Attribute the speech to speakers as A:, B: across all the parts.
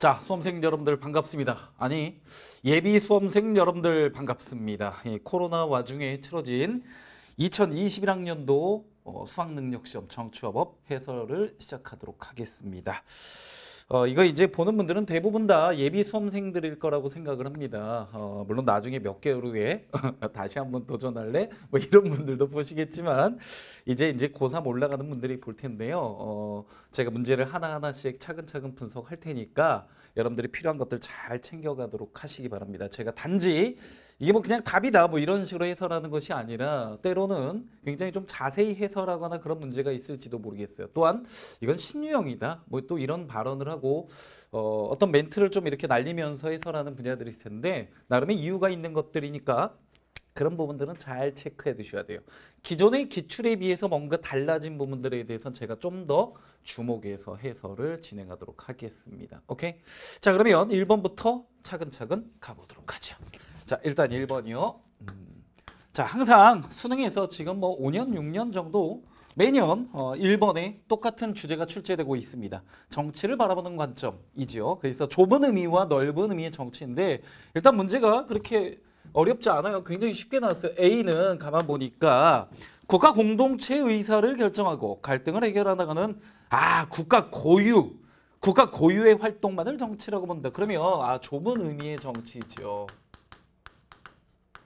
A: 자, 수험생 여러분들 반갑습니다. 아니, 예비 수험생 여러분들 반갑습니다. 예, 코로나 와중에 치러진 2021학년도 어, 수학능력시험 정취화법 해설을 시작하도록 하겠습니다. 어, 이거 이제 보는 분들은 대부분 다 예비 수험생들일 거라고 생각을 합니다. 어, 물론 나중에 몇 개월 후에 다시 한번 도전할래? 뭐 이런 분들도 보시겠지만 이제 이제 고3 올라가는 분들이 볼 텐데요. 어, 제가 문제를 하나하나씩 차근차근 분석할 테니까 여러분들이 필요한 것들 잘 챙겨가도록 하시기 바랍니다. 제가 단지 이게 뭐 그냥 답이다 뭐 이런 식으로 해설하는 것이 아니라 때로는 굉장히 좀 자세히 해설하거나 그런 문제가 있을지도 모르겠어요. 또한 이건 신유형이다 뭐 또 이런 발언을 하고 어, 어떤 멘트를 좀 이렇게 날리면서 해설하는 분야들이 있을 텐데 나름의 이유가 있는 것들이니까 그런 부분들은 잘 체크해 두셔야 돼요. 기존의 기출에 비해서 뭔가 달라진 부분들에 대해서는 제가 좀 더 주목해서 해설을 진행하도록 하겠습니다. 오케이? 자 그러면 1번부터 차근차근 가보도록 하죠. 자, 일단 1번이요. 음. 자, 항상 수능에서 지금 뭐 5년, 6년 정도 매년 어, 1번에 똑같은 주제가 출제되고 있습니다. 정치를 바라보는 관점이지요. 그래서 좁은 의미와 넓은 의미의 정치인데 일단 문제가 그렇게 어렵지 않아요. 굉장히 쉽게 나왔어요. A는 가만 보니까 국가 공동체 의사를 결정하고 갈등을 해결하다가는 아 국가 고유 국가 고유의 활동만을 정치라고 본다. 그러면 아 좁은 의미의 정치죠.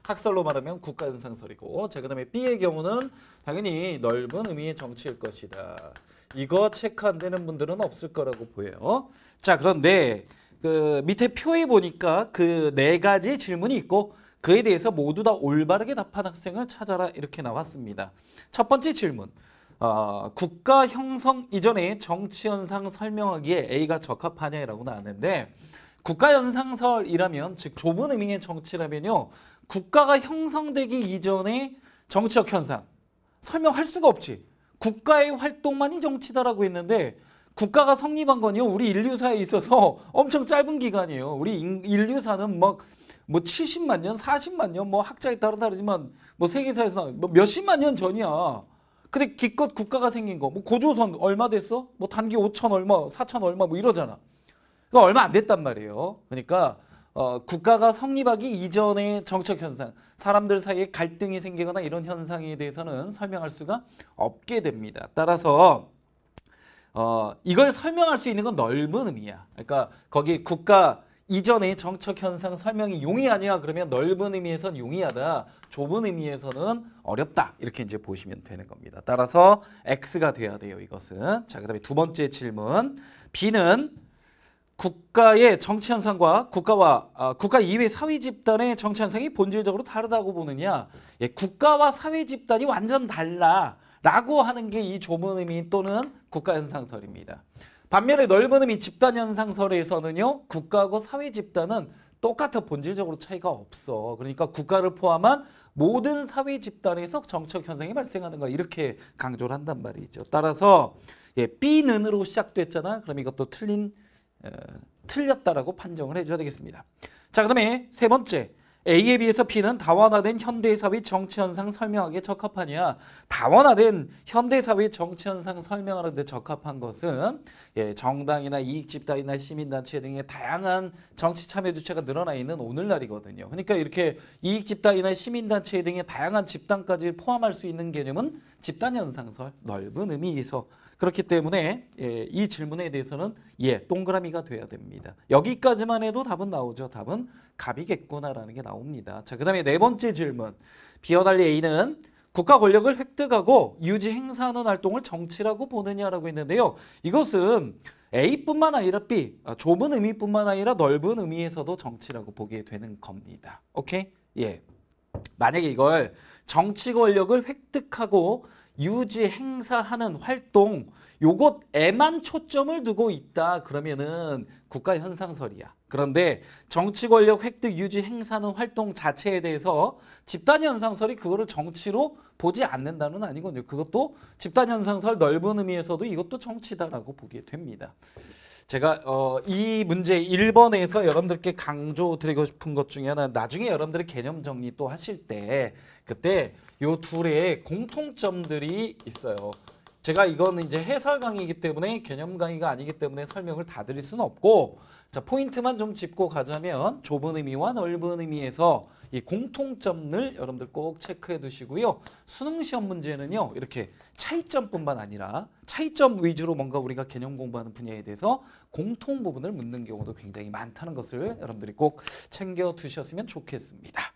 A: 학설로 말하면 국가현상설이고 자, 그 다음에 B의 경우는 당연히 넓은 의미의 정치일 것이다. 이거 체크 안 되는 분들은 없을 거라고 보여요. 자, 그런데 그 밑에 표에 보니까 그 네 가지 질문이 있고 그에 대해서 모두 다 올바르게 답한 학생을 찾아라 이렇게 나왔습니다. 첫 번째 질문. 어, 국가 형성 이전에 정치 현상 설명하기에 A가 적합하냐라고 나왔는데 국가 연상설이라면 즉 좁은 의미의 정치라면요 국가가 형성되기 이전의 정치적 현상 설명할 수가 없지. 국가의 활동만이 정치다라고 했는데 국가가 성립한 건요. 우리 인류사에 있어서 엄청 짧은 기간이에요. 우리 인류사는 막뭐 70만 년, 40만 년, 뭐 학자에 따라 다르지만 뭐 세계사에서 뭐 몇십만 년 전이야. 근데 기껏 국가가 생긴 거, 뭐 고조선 얼마 됐어? 뭐 단기 5천 얼마, 4천 얼마 뭐 이러잖아. 그러 얼마 안 됐단 말이에요. 그러니까 어, 국가가 성립하기 이전의 정책 현상, 사람들 사이에 갈등이 생기거나 이런 현상에 대해서는 설명할 수가 없게 됩니다. 따라서 어, 이걸 설명할 수 있는 건 넓은 의미야. 그러니까 거기 국가 이전의 정책 현상 설명이 용이하냐 그러면 넓은 의미에선 용이하다, 좁은 의미에서는 어렵다 이렇게 이제 보시면 되는 겁니다. 따라서 X가 돼야 돼요 이것은. 자 그다음에 두 번째 질문 B는 국가의 정치 현상과 국가와 아, 국가 이외 사회 집단의 정치 현상이 본질적으로 다르다고 보느냐 예, 국가와 사회 집단이 완전 달라라고 하는 게 이 좁은 의미 또는 국가 현상설입니다. 반면에 넓은 의미 집단 현상설에서는요 국가하고 사회 집단은 똑같아 본질적으로 차이가 없어 그러니까 국가를 포함한 모든 사회 집단에서 정책 현상이 발생하는 거 이렇게 강조를 한단 말이죠 따라서 예, B는으로 시작됐잖아 그럼 이것도 틀린 틀렸다라고 판정을 해줘야 되겠습니다. 자, 그 다음에 세 번째. A에 비해서 B는 다원화된 현대사회 정치현상 설명하기에 적합하냐 다원화된 현대사회 정치현상 설명하는 데 적합한 것은 예, 정당이나 이익집단이나 시민단체 등의 다양한 정치 참여 주체가 늘어나 있는 오늘날이거든요. 그러니까 이렇게 이익집단이나 시민단체 등의 다양한 집단까지 포함할 수 있는 개념은 집단현상설 넓은 의미에서 그렇기 때문에 예, 이 질문에 대해서는 예, 동그라미가 돼야 됩니다. 여기까지만 해도 답은 나오죠. 답은 갑이겠구나라는 게 나옵니다. 자, 그 다음에 네 번째 질문. 비어 달리 A는 국가 권력을 획득하고 유지 행사하는 활동을 정치라고 보느냐라고 했는데요. 이것은 A뿐만 아니라 B, 아, 좁은 의미뿐만 아니라 넓은 의미에서도 정치라고 보게 되는 겁니다. 오케이? 예. 만약에 이걸 정치 권력을 획득하고 유지 행사하는 활동 요것에만 초점을 두고 있다 그러면은 국가 현상설이야. 그런데 정치 권력 획득 유지 행사는 활동 자체에 대해서 집단 현상설이 그거를 정치로 보지 않는다는 아니거든요. 그것도 집단 현상설 넓은 의미에서도 이것도 정치다라고 보게 됩니다. 제가 어, 이 문제 1번에서 여러분들께 강조드리고 싶은 것 중에 하나 는 나중에 여러분들이 개념 정리 또 하실 때 그때 이 둘의 공통점들이 있어요. 제가 이거는 이제 해설 강의이기 때문에 개념 강의가 아니기 때문에 설명을 다 드릴 수는 없고 자 포인트만 좀 짚고 가자면 좁은 의미와 넓은 의미에서 이 공통점을 여러분들 꼭 체크해 두시고요. 수능 시험 문제는요. 이렇게 차이점뿐만 아니라 차이점 위주로 뭔가 우리가 개념 공부하는 분야에 대해서 공통 부분을 묻는 경우도 굉장히 많다는 것을 여러분들이 꼭 챙겨 두셨으면 좋겠습니다.